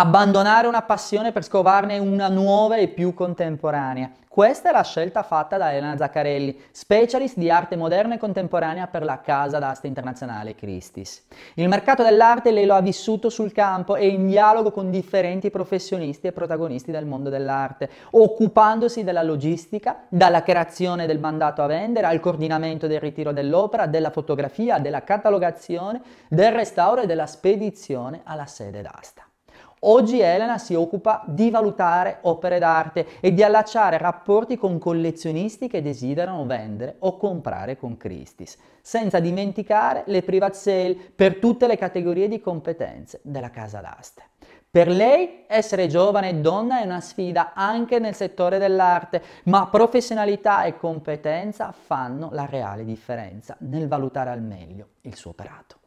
abbandonare una passione per scovarne una nuova e più contemporanea. Questa è la scelta fatta da Elena Zaccarelli, specialist di arte moderna e contemporanea per la Casa d'Asta Internazionale Christis. Il mercato dell'arte lei lo ha vissuto sul campo e in dialogo con differenti professionisti e protagonisti del mondo dell'arte, occupandosi della logistica, dalla creazione del mandato a vendere al coordinamento del ritiro dell'opera, della fotografia, della catalogazione, del restauro e della spedizione alla sede d'asta. Oggi Elena si occupa di valutare opere d'arte e di allacciare rapporti con collezionisti che desiderano vendere o comprare con Christie's, senza dimenticare le private sale per tutte le categorie di competenze della casa d'aste. Per lei essere giovane e donna è una sfida anche nel settore dell'arte, ma professionalità e competenza fanno la reale differenza nel valutare al meglio il suo operato.